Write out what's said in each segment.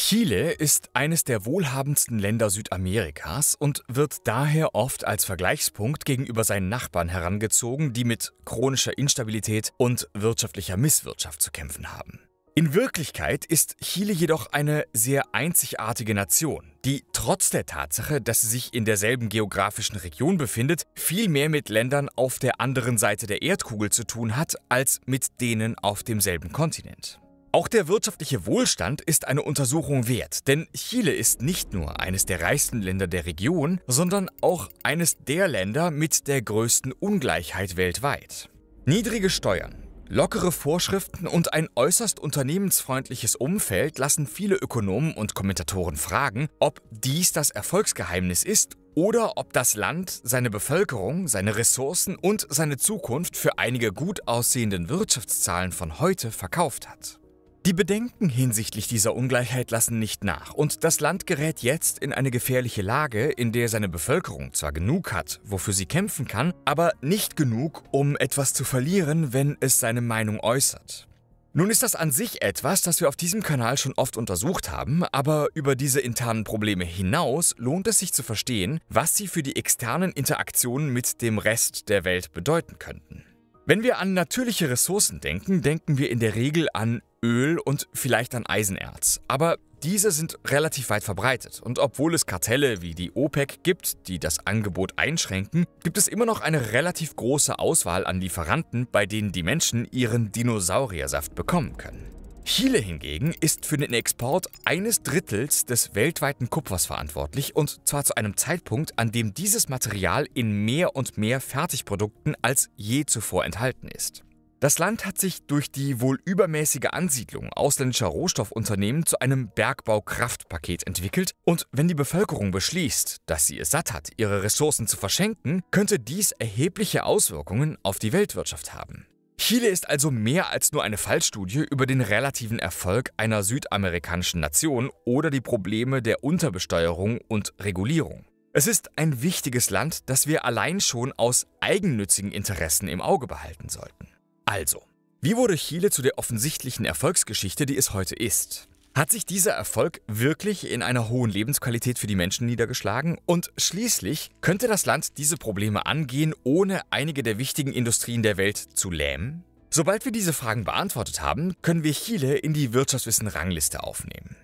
Chile ist eines der wohlhabendsten Länder Südamerikas und wird daher oft als Vergleichspunkt gegenüber seinen Nachbarn herangezogen, die mit chronischer Instabilität und wirtschaftlicher Misswirtschaft zu kämpfen haben. In Wirklichkeit ist Chile jedoch eine sehr einzigartige Nation, die trotz der Tatsache, dass sie sich in derselben geografischen Region befindet, viel mehr mit Ländern auf der anderen Seite der Erdkugel zu tun hat als mit denen auf demselben Kontinent. Auch der wirtschaftliche Wohlstand ist eine Untersuchung wert, denn Chile ist nicht nur eines der reichsten Länder der Region, sondern auch eines der Länder mit der größten Ungleichheit weltweit. Niedrige Steuern, Lockere Vorschriften und ein äußerst unternehmensfreundliches Umfeld lassen viele Ökonomen und Kommentatoren fragen, ob dies das Erfolgsgeheimnis ist oder ob das Land, seine Bevölkerung, seine Ressourcen und seine Zukunft für einige gut aussehenden Wirtschaftszahlen von heute verkauft hat. Die Bedenken hinsichtlich dieser Ungleichheit lassen nicht nach und das Land gerät jetzt in eine gefährliche Lage, in der seine Bevölkerung zwar genug hat, wofür sie kämpfen kann, aber nicht genug, um etwas zu verlieren, wenn es seine Meinung äußert. Nun ist das an sich etwas, das wir auf diesem Kanal schon oft untersucht haben, aber über diese internen Probleme hinaus lohnt es sich zu verstehen, was sie für die externen Interaktionen mit dem Rest der Welt bedeuten könnten. Wenn wir an natürliche Ressourcen denken, denken wir in der Regel an Öl und vielleicht an Eisenerz. Aber diese sind relativ weit verbreitet. Und obwohl es Kartelle wie die OPEC gibt, die das Angebot einschränken, gibt es immer noch eine relativ große Auswahl an Lieferanten, bei denen die Menschen ihren Dinosauriersaft bekommen können. Chile hingegen ist für den Export eines Drittels des weltweiten Kupfers verantwortlich und zwar zu einem Zeitpunkt, an dem dieses Material in mehr und mehr Fertigprodukten als je zuvor enthalten ist. Das Land hat sich durch die wohl übermäßige Ansiedlung ausländischer Rohstoffunternehmen zu einem Bergbaukraftpaket entwickelt und wenn die Bevölkerung beschließt, dass sie es satt hat, ihre Ressourcen zu verschenken, könnte dies erhebliche Auswirkungen auf die Weltwirtschaft haben. Chile ist also mehr als nur eine Fallstudie über den relativen Erfolg einer südamerikanischen Nation oder die Probleme der Unterbesteuerung und Regulierung. Es ist ein wichtiges Land, das wir allein schon aus eigennützigen Interessen im Auge behalten sollten. Also, wie wurde Chile zu der offensichtlichen Erfolgsgeschichte, die es heute ist? Hat sich dieser Erfolg wirklich in einer hohen Lebensqualität für die Menschen niedergeschlagen? Und schließlich könnte das Land diese Probleme angehen, ohne einige der wichtigen Industrien der Welt zu lähmen? Sobald wir diese Fragen beantwortet haben, können wir Chile in die Wirtschaftswissen-Rangliste aufnehmen.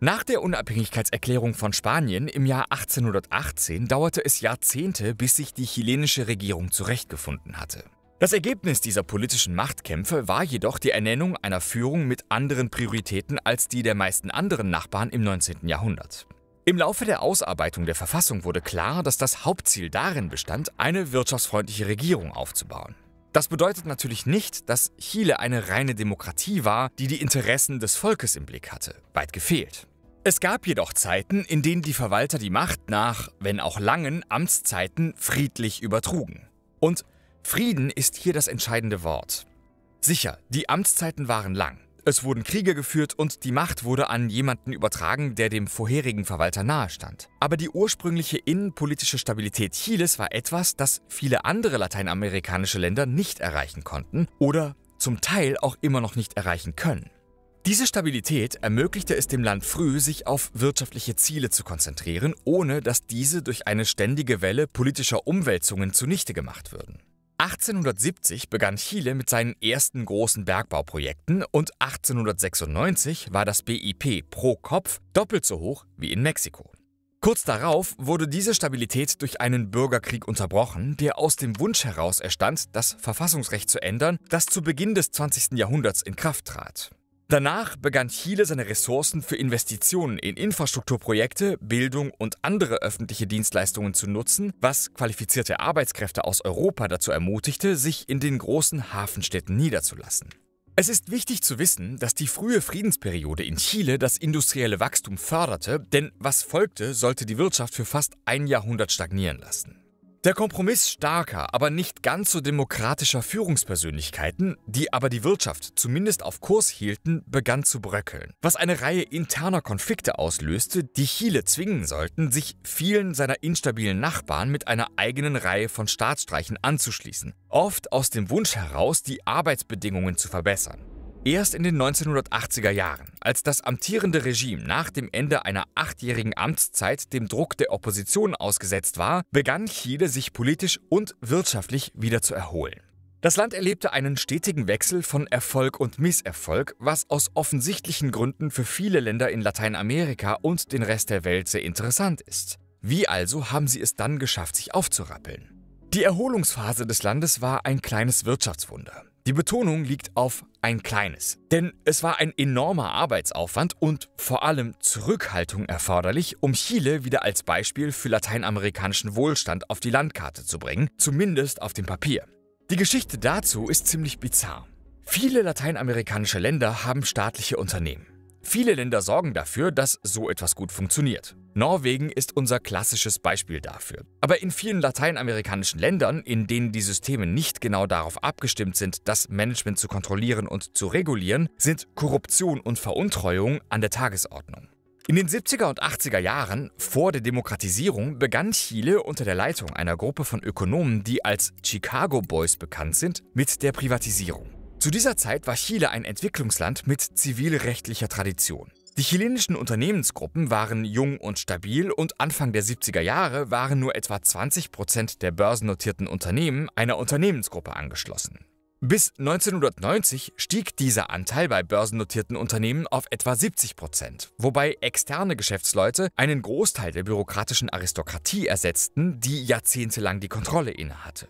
Nach der Unabhängigkeitserklärung von Spanien im Jahr 1818 dauerte es Jahrzehnte, bis sich die chilenische Regierung zurechtgefunden hatte. Das Ergebnis dieser politischen Machtkämpfe war jedoch die Ernennung einer Führung mit anderen Prioritäten als die der meisten anderen Nachbarn im 19. Jahrhundert. Im Laufe der Ausarbeitung der Verfassung wurde klar, dass das Hauptziel darin bestand, eine wirtschaftsfreundliche Regierung aufzubauen. Das bedeutet natürlich nicht, dass Chile eine reine Demokratie war, die die Interessen des Volkes im Blick hatte. Weit gefehlt. Es gab jedoch Zeiten, in denen die Verwalter die Macht nach, wenn auch langen, Amtszeiten friedlich übertrugen. Und Frieden ist hier das entscheidende Wort. Sicher, die Amtszeiten waren lang. Es wurden Kriege geführt und die Macht wurde an jemanden übertragen, der dem vorherigen Verwalter nahestand. Aber die ursprüngliche innenpolitische Stabilität Chiles war etwas, das viele andere lateinamerikanische Länder nicht erreichen konnten oder zum Teil auch immer noch nicht erreichen können. Diese Stabilität ermöglichte es dem Land früh, sich auf wirtschaftliche Ziele zu konzentrieren, ohne dass diese durch eine ständige Welle politischer Umwälzungen zunichte gemacht würden. 1870 begann Chile mit seinen ersten großen Bergbauprojekten und 1896 war das BIP pro Kopf doppelt so hoch wie in Mexiko. Kurz darauf wurde diese Stabilität durch einen Bürgerkrieg unterbrochen, der aus dem Wunsch heraus erstand, das Verfassungsrecht zu ändern, das zu Beginn des 20. Jahrhunderts in Kraft trat. Danach begann Chile seine Ressourcen für Investitionen in Infrastrukturprojekte, Bildung und andere öffentliche Dienstleistungen zu nutzen, was qualifizierte Arbeitskräfte aus Europa dazu ermutigte, sich in den großen Hafenstädten niederzulassen. Es ist wichtig zu wissen, dass die frühe Friedensperiode in Chile das industrielle Wachstum förderte, denn was folgte, sollte die Wirtschaft für fast ein Jahrhundert stagnieren lassen. Der Kompromiss starker, aber nicht ganz so demokratischer Führungspersönlichkeiten, die aber die Wirtschaft zumindest auf Kurs hielten, begann zu bröckeln, was eine Reihe interner Konflikte auslöste, die Chile zwingen sollten, sich vielen seiner instabilen Nachbarn mit einer eigenen Reihe von Staatsstreichen anzuschließen, oft aus dem Wunsch heraus, die Arbeitsbedingungen zu verbessern. Erst in den 1980er Jahren, als das amtierende Regime nach dem Ende einer achtjährigen Amtszeit dem Druck der Opposition ausgesetzt war, begann Chile sich politisch und wirtschaftlich wieder zu erholen. Das Land erlebte einen stetigen Wechsel von Erfolg und Misserfolg, was aus offensichtlichen Gründen für viele Länder in Lateinamerika und den Rest der Welt sehr interessant ist. Wie also haben sie es dann geschafft, sich aufzurappeln? Die Erholungsphase des Landes war ein kleines Wirtschaftswunder. Die Betonung liegt auf ein kleines, denn es war ein enormer Arbeitsaufwand und vor allem Zurückhaltung erforderlich, um Chile wieder als Beispiel für lateinamerikanischen Wohlstand auf die Landkarte zu bringen, zumindest auf dem Papier. Die Geschichte dazu ist ziemlich bizarr. Viele lateinamerikanische Länder haben staatliche Unternehmen. Viele Länder sorgen dafür, dass so etwas gut funktioniert. Norwegen ist unser klassisches Beispiel dafür. Aber in vielen lateinamerikanischen Ländern, in denen die Systeme nicht genau darauf abgestimmt sind, das Management zu kontrollieren und zu regulieren, sind Korruption und Veruntreuung an der Tagesordnung. In den 70er und 80er Jahren vor der Demokratisierung begann Chile unter der Leitung einer Gruppe von Ökonomen, die als Chicago Boys bekannt sind, mit der Privatisierung. Zu dieser Zeit war Chile ein Entwicklungsland mit zivilrechtlicher Tradition. Die chilenischen Unternehmensgruppen waren jung und stabil und Anfang der 70er Jahre waren nur etwa 20 Prozent der börsennotierten Unternehmen einer Unternehmensgruppe angeschlossen. Bis 1990 stieg dieser Anteil bei börsennotierten Unternehmen auf etwa 70 Prozent, wobei externe Geschäftsleute einen Großteil der bürokratischen Aristokratie ersetzten, die jahrzehntelang die Kontrolle innehatte.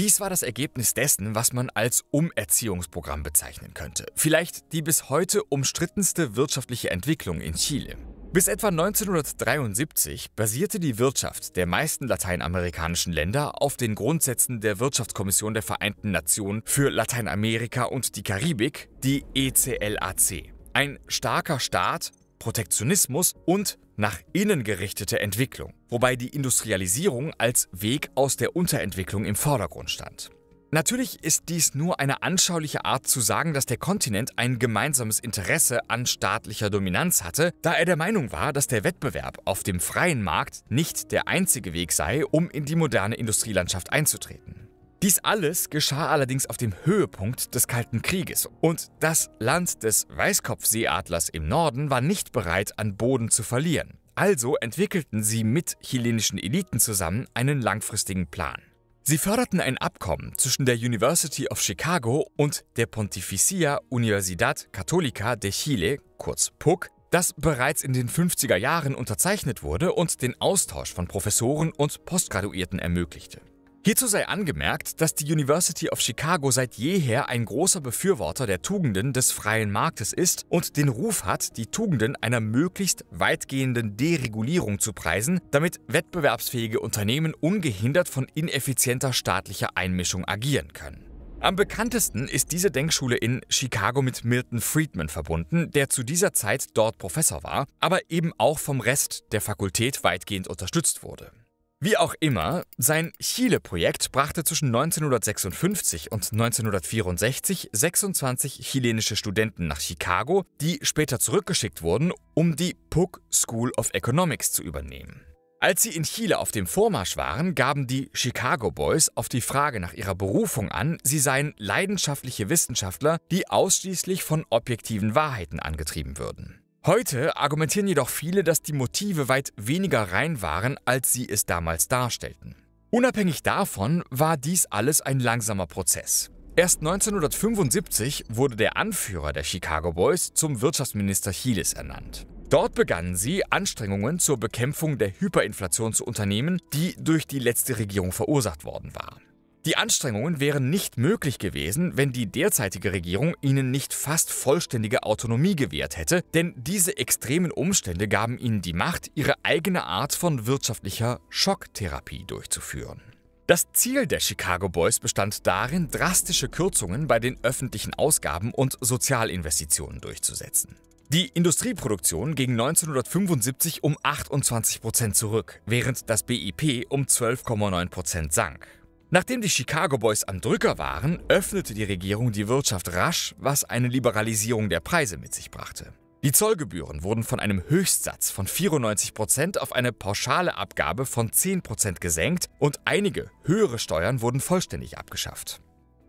Dies war das Ergebnis dessen, was man als Umerziehungsprogramm bezeichnen könnte. Vielleicht die bis heute umstrittenste wirtschaftliche Entwicklung in Chile. Bis etwa 1973 basierte die Wirtschaft der meisten lateinamerikanischen Länder auf den Grundsätzen der Wirtschaftskommission der Vereinten Nationen für Lateinamerika und die Karibik, die ECLAC. Ein starker Staat Protektionismus und nach innen gerichtete Entwicklung, wobei die Industrialisierung als Weg aus der Unterentwicklung im Vordergrund stand. Natürlich ist dies nur eine anschauliche Art zu sagen, dass der Kontinent ein gemeinsames Interesse an staatlicher Dominanz hatte, da er der Meinung war, dass der Wettbewerb auf dem freien Markt nicht der einzige Weg sei, um in die moderne Industrielandschaft einzutreten. Dies alles geschah allerdings auf dem Höhepunkt des Kalten Krieges und das Land des Weißkopfseeadlers im Norden war nicht bereit, an Boden zu verlieren. Also entwickelten sie mit chilenischen Eliten zusammen einen langfristigen Plan. Sie förderten ein Abkommen zwischen der University of Chicago und der Pontificia Universidad Católica de Chile, kurz PUC, das bereits in den 50er Jahren unterzeichnet wurde und den Austausch von Professoren und Postgraduierten ermöglichte. Hierzu sei angemerkt, dass die University of Chicago seit jeher ein großer Befürworter der Tugenden des freien Marktes ist und den Ruf hat, die Tugenden einer möglichst weitgehenden Deregulierung zu preisen, damit wettbewerbsfähige Unternehmen ungehindert von ineffizienter staatlicher Einmischung agieren können. Am bekanntesten ist diese Denkschule in Chicago mit Milton Friedman verbunden, der zu dieser Zeit dort Professor war, aber eben auch vom Rest der Fakultät weitgehend unterstützt wurde. Wie auch immer, sein Chile-Projekt brachte zwischen 1956 und 1964 26 chilenische Studenten nach Chicago, die später zurückgeschickt wurden, um die Puck School of Economics zu übernehmen. Als sie in Chile auf dem Vormarsch waren, gaben die Chicago Boys auf die Frage nach ihrer Berufung an, sie seien leidenschaftliche Wissenschaftler, die ausschließlich von objektiven Wahrheiten angetrieben würden. Heute argumentieren jedoch viele, dass die Motive weit weniger rein waren, als sie es damals darstellten. Unabhängig davon war dies alles ein langsamer Prozess. Erst 1975 wurde der Anführer der Chicago Boys zum Wirtschaftsminister Chiles ernannt. Dort begannen sie, Anstrengungen zur Bekämpfung der Hyperinflation zu unternehmen, die durch die letzte Regierung verursacht worden war. Die Anstrengungen wären nicht möglich gewesen, wenn die derzeitige Regierung ihnen nicht fast vollständige Autonomie gewährt hätte, denn diese extremen Umstände gaben ihnen die Macht, ihre eigene Art von wirtschaftlicher Schocktherapie durchzuführen. Das Ziel der Chicago Boys bestand darin, drastische Kürzungen bei den öffentlichen Ausgaben und Sozialinvestitionen durchzusetzen. Die Industrieproduktion ging 1975 um 28 zurück, während das BIP um 12,9 sank. Nachdem die Chicago Boys am Drücker waren, öffnete die Regierung die Wirtschaft rasch, was eine Liberalisierung der Preise mit sich brachte. Die Zollgebühren wurden von einem Höchstsatz von 94% Prozent auf eine pauschale Abgabe von 10% Prozent gesenkt und einige höhere Steuern wurden vollständig abgeschafft.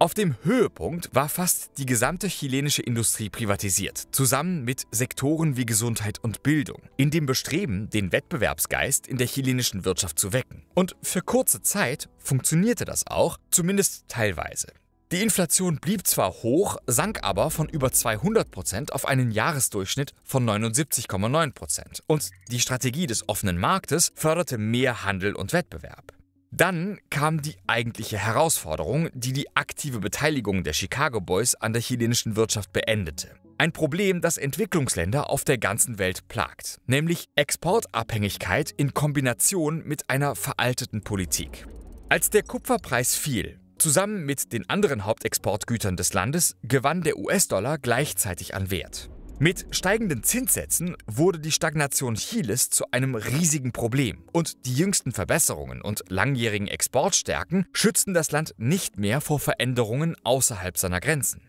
Auf dem Höhepunkt war fast die gesamte chilenische Industrie privatisiert, zusammen mit Sektoren wie Gesundheit und Bildung, in dem Bestreben, den Wettbewerbsgeist in der chilenischen Wirtschaft zu wecken. Und für kurze Zeit funktionierte das auch, zumindest teilweise. Die Inflation blieb zwar hoch, sank aber von über 200 Prozent auf einen Jahresdurchschnitt von 79,9 Prozent. Und die Strategie des offenen Marktes förderte mehr Handel und Wettbewerb. Dann kam die eigentliche Herausforderung, die die aktive Beteiligung der Chicago Boys an der chilenischen Wirtschaft beendete. Ein Problem, das Entwicklungsländer auf der ganzen Welt plagt, nämlich Exportabhängigkeit in Kombination mit einer veralteten Politik. Als der Kupferpreis fiel, zusammen mit den anderen Hauptexportgütern des Landes, gewann der US-Dollar gleichzeitig an Wert. Mit steigenden Zinssätzen wurde die Stagnation Chiles zu einem riesigen Problem und die jüngsten Verbesserungen und langjährigen Exportstärken schützten das Land nicht mehr vor Veränderungen außerhalb seiner Grenzen.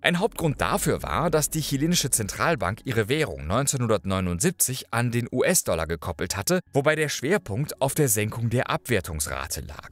Ein Hauptgrund dafür war, dass die chilenische Zentralbank ihre Währung 1979 an den US-Dollar gekoppelt hatte, wobei der Schwerpunkt auf der Senkung der Abwertungsrate lag.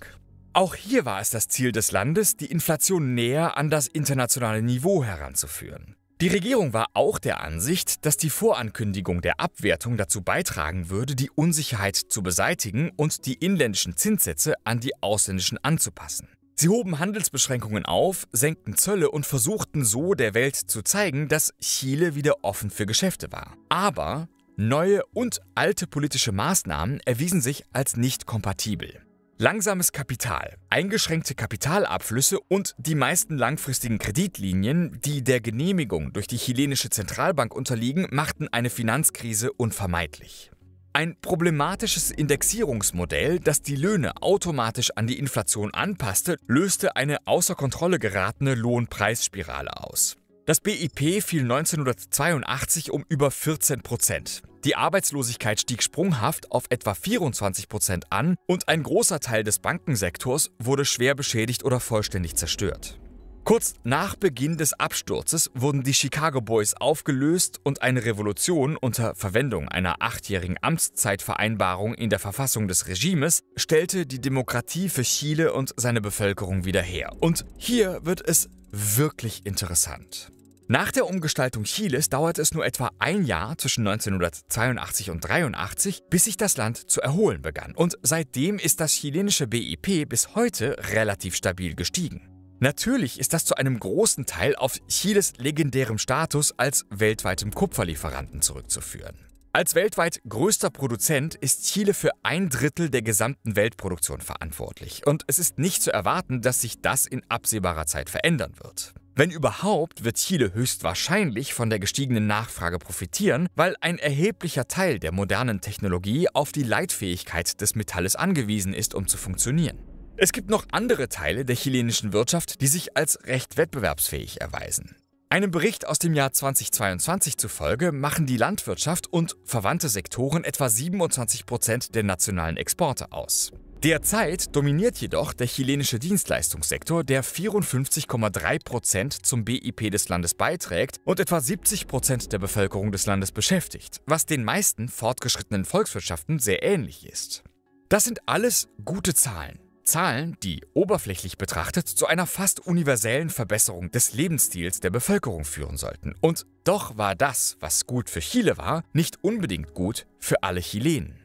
Auch hier war es das Ziel des Landes, die Inflation näher an das internationale Niveau heranzuführen. Die Regierung war auch der Ansicht, dass die Vorankündigung der Abwertung dazu beitragen würde, die Unsicherheit zu beseitigen und die inländischen Zinssätze an die ausländischen anzupassen. Sie hoben Handelsbeschränkungen auf, senkten Zölle und versuchten so der Welt zu zeigen, dass Chile wieder offen für Geschäfte war. Aber neue und alte politische Maßnahmen erwiesen sich als nicht kompatibel. Langsames Kapital, eingeschränkte Kapitalabflüsse und die meisten langfristigen Kreditlinien, die der Genehmigung durch die chilenische Zentralbank unterliegen, machten eine Finanzkrise unvermeidlich. Ein problematisches Indexierungsmodell, das die Löhne automatisch an die Inflation anpasste, löste eine außer Kontrolle geratene Lohnpreisspirale aus. Das BIP fiel 1982 um über 14 Prozent. Die Arbeitslosigkeit stieg sprunghaft auf etwa 24 Prozent an und ein großer Teil des Bankensektors wurde schwer beschädigt oder vollständig zerstört. Kurz nach Beginn des Absturzes wurden die Chicago Boys aufgelöst und eine Revolution unter Verwendung einer achtjährigen Amtszeitvereinbarung in der Verfassung des Regimes stellte die Demokratie für Chile und seine Bevölkerung wieder her. Und hier wird es wirklich interessant. Nach der Umgestaltung Chiles dauerte es nur etwa ein Jahr zwischen 1982 und 83, bis sich das Land zu erholen begann. Und seitdem ist das chilenische BIP bis heute relativ stabil gestiegen. Natürlich ist das zu einem großen Teil auf Chiles legendärem Status als weltweitem Kupferlieferanten zurückzuführen. Als weltweit größter Produzent ist Chile für ein Drittel der gesamten Weltproduktion verantwortlich. Und es ist nicht zu erwarten, dass sich das in absehbarer Zeit verändern wird. Wenn überhaupt, wird Chile höchstwahrscheinlich von der gestiegenen Nachfrage profitieren, weil ein erheblicher Teil der modernen Technologie auf die Leitfähigkeit des Metalles angewiesen ist, um zu funktionieren. Es gibt noch andere Teile der chilenischen Wirtschaft, die sich als recht wettbewerbsfähig erweisen. Einem Bericht aus dem Jahr 2022 zufolge machen die Landwirtschaft und verwandte Sektoren etwa 27 Prozent der nationalen Exporte aus. Derzeit dominiert jedoch der chilenische Dienstleistungssektor, der 54,3 Prozent zum BIP des Landes beiträgt und etwa 70 Prozent der Bevölkerung des Landes beschäftigt, was den meisten fortgeschrittenen Volkswirtschaften sehr ähnlich ist. Das sind alles gute Zahlen. Zahlen, die oberflächlich betrachtet zu einer fast universellen Verbesserung des Lebensstils der Bevölkerung führen sollten. Und doch war das, was gut für Chile war, nicht unbedingt gut für alle Chilenen.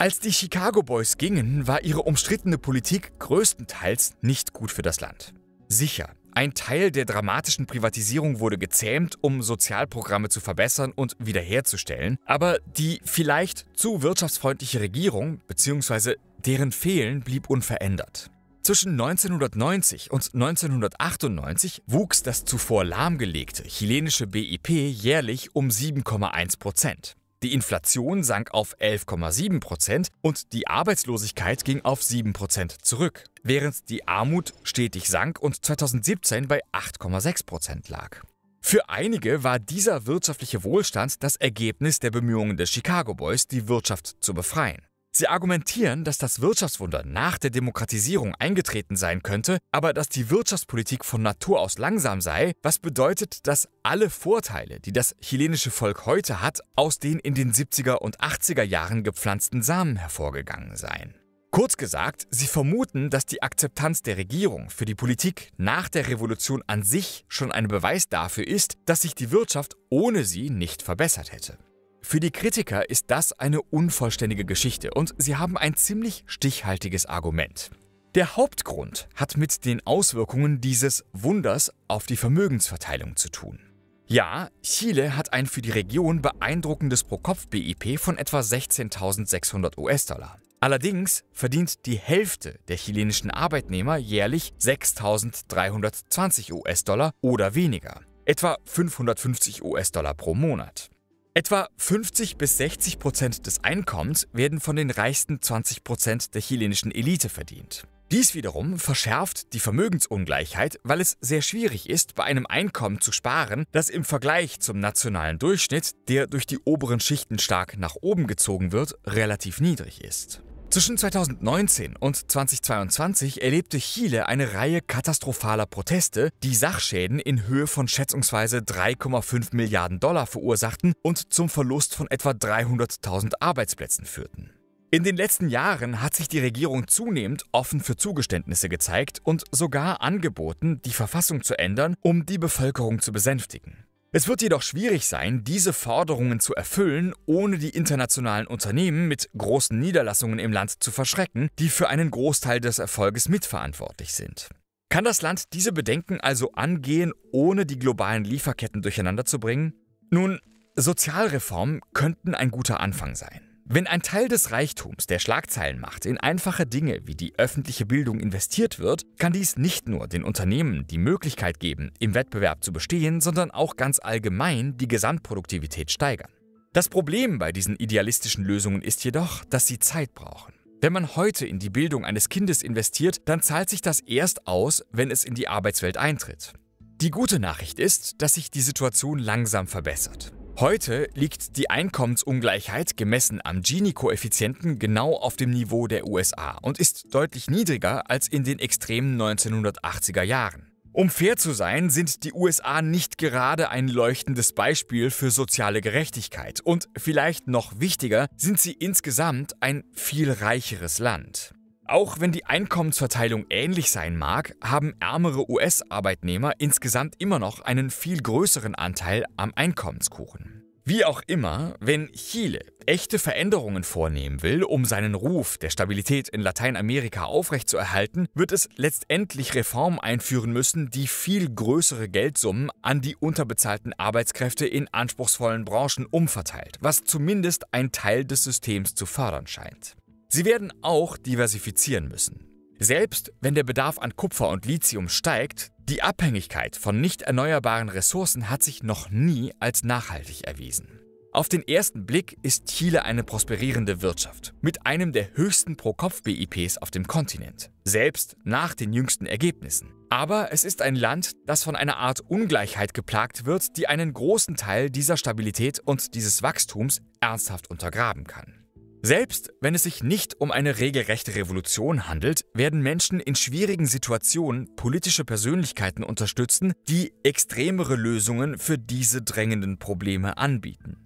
Als die Chicago Boys gingen, war ihre umstrittene Politik größtenteils nicht gut für das Land. Sicher, ein Teil der dramatischen Privatisierung wurde gezähmt, um Sozialprogramme zu verbessern und wiederherzustellen, aber die vielleicht zu wirtschaftsfreundliche Regierung bzw. deren Fehlen blieb unverändert. Zwischen 1990 und 1998 wuchs das zuvor lahmgelegte chilenische BIP jährlich um 7,1 Prozent. Die Inflation sank auf 11,7 Prozent und die Arbeitslosigkeit ging auf 7 Prozent zurück, während die Armut stetig sank und 2017 bei 8,6 Prozent lag. Für einige war dieser wirtschaftliche Wohlstand das Ergebnis der Bemühungen des Chicago Boys, die Wirtschaft zu befreien. Sie argumentieren, dass das Wirtschaftswunder nach der Demokratisierung eingetreten sein könnte, aber dass die Wirtschaftspolitik von Natur aus langsam sei, was bedeutet, dass alle Vorteile, die das chilenische Volk heute hat, aus den in den 70er und 80er Jahren gepflanzten Samen hervorgegangen seien. Kurz gesagt, sie vermuten, dass die Akzeptanz der Regierung für die Politik nach der Revolution an sich schon ein Beweis dafür ist, dass sich die Wirtschaft ohne sie nicht verbessert hätte. Für die Kritiker ist das eine unvollständige Geschichte und sie haben ein ziemlich stichhaltiges Argument. Der Hauptgrund hat mit den Auswirkungen dieses Wunders auf die Vermögensverteilung zu tun. Ja, Chile hat ein für die Region beeindruckendes Pro-Kopf-BIP von etwa 16.600 US-Dollar. Allerdings verdient die Hälfte der chilenischen Arbeitnehmer jährlich 6.320 US-Dollar oder weniger, etwa 550 US-Dollar pro Monat. Etwa 50 bis 60 Prozent des Einkommens werden von den reichsten 20 Prozent der chilenischen Elite verdient. Dies wiederum verschärft die Vermögensungleichheit, weil es sehr schwierig ist, bei einem Einkommen zu sparen, das im Vergleich zum nationalen Durchschnitt, der durch die oberen Schichten stark nach oben gezogen wird, relativ niedrig ist. Zwischen 2019 und 2022 erlebte Chile eine Reihe katastrophaler Proteste, die Sachschäden in Höhe von schätzungsweise 3,5 Milliarden Dollar verursachten und zum Verlust von etwa 300.000 Arbeitsplätzen führten. In den letzten Jahren hat sich die Regierung zunehmend offen für Zugeständnisse gezeigt und sogar angeboten, die Verfassung zu ändern, um die Bevölkerung zu besänftigen. Es wird jedoch schwierig sein, diese Forderungen zu erfüllen, ohne die internationalen Unternehmen mit großen Niederlassungen im Land zu verschrecken, die für einen Großteil des Erfolges mitverantwortlich sind. Kann das Land diese Bedenken also angehen, ohne die globalen Lieferketten durcheinander zu bringen? Nun, Sozialreformen könnten ein guter Anfang sein. Wenn ein Teil des Reichtums, der Schlagzeilen macht, in einfache Dinge wie die öffentliche Bildung investiert wird, kann dies nicht nur den Unternehmen die Möglichkeit geben, im Wettbewerb zu bestehen, sondern auch ganz allgemein die Gesamtproduktivität steigern. Das Problem bei diesen idealistischen Lösungen ist jedoch, dass sie Zeit brauchen. Wenn man heute in die Bildung eines Kindes investiert, dann zahlt sich das erst aus, wenn es in die Arbeitswelt eintritt. Die gute Nachricht ist, dass sich die Situation langsam verbessert. Heute liegt die Einkommensungleichheit gemessen am Gini-Koeffizienten genau auf dem Niveau der USA und ist deutlich niedriger als in den extremen 1980er Jahren. Um fair zu sein, sind die USA nicht gerade ein leuchtendes Beispiel für soziale Gerechtigkeit und vielleicht noch wichtiger, sind sie insgesamt ein viel reicheres Land. Auch wenn die Einkommensverteilung ähnlich sein mag, haben ärmere US-Arbeitnehmer insgesamt immer noch einen viel größeren Anteil am Einkommenskuchen. Wie auch immer, wenn Chile echte Veränderungen vornehmen will, um seinen Ruf der Stabilität in Lateinamerika aufrechtzuerhalten, wird es letztendlich Reformen einführen müssen, die viel größere Geldsummen an die unterbezahlten Arbeitskräfte in anspruchsvollen Branchen umverteilt, was zumindest ein Teil des Systems zu fördern scheint. Sie werden auch diversifizieren müssen. Selbst wenn der Bedarf an Kupfer und Lithium steigt, die Abhängigkeit von nicht erneuerbaren Ressourcen hat sich noch nie als nachhaltig erwiesen. Auf den ersten Blick ist Chile eine prosperierende Wirtschaft mit einem der höchsten Pro-Kopf-BIPs auf dem Kontinent, selbst nach den jüngsten Ergebnissen. Aber es ist ein Land, das von einer Art Ungleichheit geplagt wird, die einen großen Teil dieser Stabilität und dieses Wachstums ernsthaft untergraben kann. Selbst wenn es sich nicht um eine regelrechte Revolution handelt, werden Menschen in schwierigen Situationen politische Persönlichkeiten unterstützen, die extremere Lösungen für diese drängenden Probleme anbieten.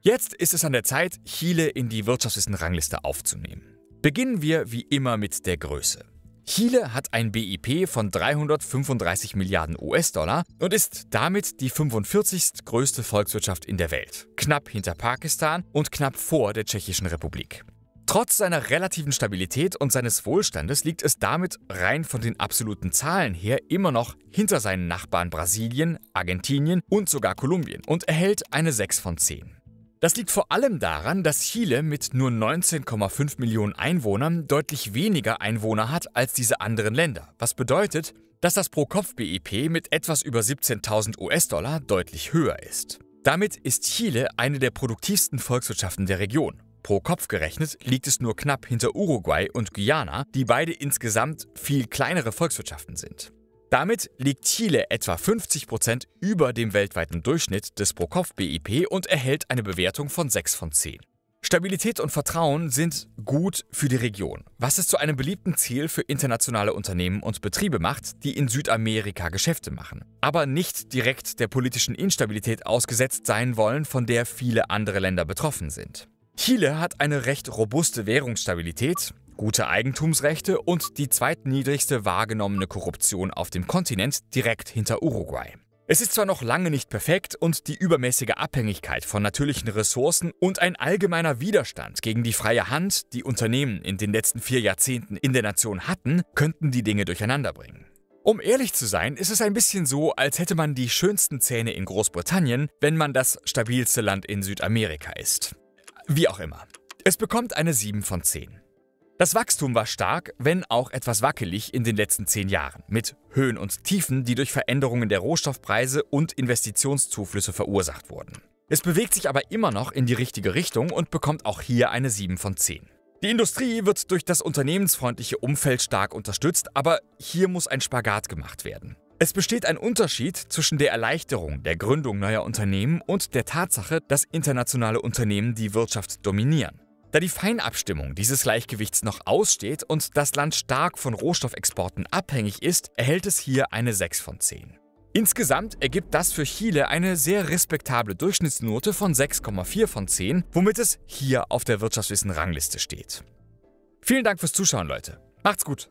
Jetzt ist es an der Zeit, Chile in die Wirtschaftswissen-Rangliste aufzunehmen. Beginnen wir wie immer mit der Größe. Chile hat ein BIP von 335 Milliarden US-Dollar und ist damit die 45. größte Volkswirtschaft in der Welt, knapp hinter Pakistan und knapp vor der Tschechischen Republik. Trotz seiner relativen Stabilität und seines Wohlstandes liegt es damit rein von den absoluten Zahlen her immer noch hinter seinen Nachbarn Brasilien, Argentinien und sogar Kolumbien und erhält eine 6 von 10. Das liegt vor allem daran, dass Chile mit nur 19,5 Millionen Einwohnern deutlich weniger Einwohner hat als diese anderen Länder, was bedeutet, dass das Pro-Kopf-BIP mit etwas über 17.000 US-Dollar deutlich höher ist. Damit ist Chile eine der produktivsten Volkswirtschaften der Region. Pro Kopf gerechnet liegt es nur knapp hinter Uruguay und Guyana, die beide insgesamt viel kleinere Volkswirtschaften sind. Damit liegt Chile etwa 50% Prozent über dem weltweiten Durchschnitt des Pro-Kopf-BIP und erhält eine Bewertung von 6 von 10. Stabilität und Vertrauen sind gut für die Region, was es zu einem beliebten Ziel für internationale Unternehmen und Betriebe macht, die in Südamerika Geschäfte machen, aber nicht direkt der politischen Instabilität ausgesetzt sein wollen, von der viele andere Länder betroffen sind. Chile hat eine recht robuste Währungsstabilität, gute Eigentumsrechte und die zweitniedrigste wahrgenommene Korruption auf dem Kontinent direkt hinter Uruguay. Es ist zwar noch lange nicht perfekt und die übermäßige Abhängigkeit von natürlichen Ressourcen und ein allgemeiner Widerstand gegen die freie Hand, die Unternehmen in den letzten vier Jahrzehnten in der Nation hatten, könnten die Dinge durcheinander bringen. Um ehrlich zu sein, ist es ein bisschen so, als hätte man die schönsten Zähne in Großbritannien, wenn man das stabilste Land in Südamerika ist. Wie auch immer. Es bekommt eine 7 von 10. Das Wachstum war stark, wenn auch etwas wackelig in den letzten zehn Jahren, mit Höhen und Tiefen, die durch Veränderungen der Rohstoffpreise und Investitionszuflüsse verursacht wurden. Es bewegt sich aber immer noch in die richtige Richtung und bekommt auch hier eine 7 von 10. Die Industrie wird durch das unternehmensfreundliche Umfeld stark unterstützt, aber hier muss ein Spagat gemacht werden. Es besteht ein Unterschied zwischen der Erleichterung der Gründung neuer Unternehmen und der Tatsache, dass internationale Unternehmen die Wirtschaft dominieren. Da die Feinabstimmung dieses Gleichgewichts noch aussteht und das Land stark von Rohstoffexporten abhängig ist, erhält es hier eine 6 von 10. Insgesamt ergibt das für Chile eine sehr respektable Durchschnittsnote von 6,4 von 10, womit es hier auf der Wirtschaftswissen-Rangliste steht. Vielen Dank fürs Zuschauen, Leute. Macht's gut!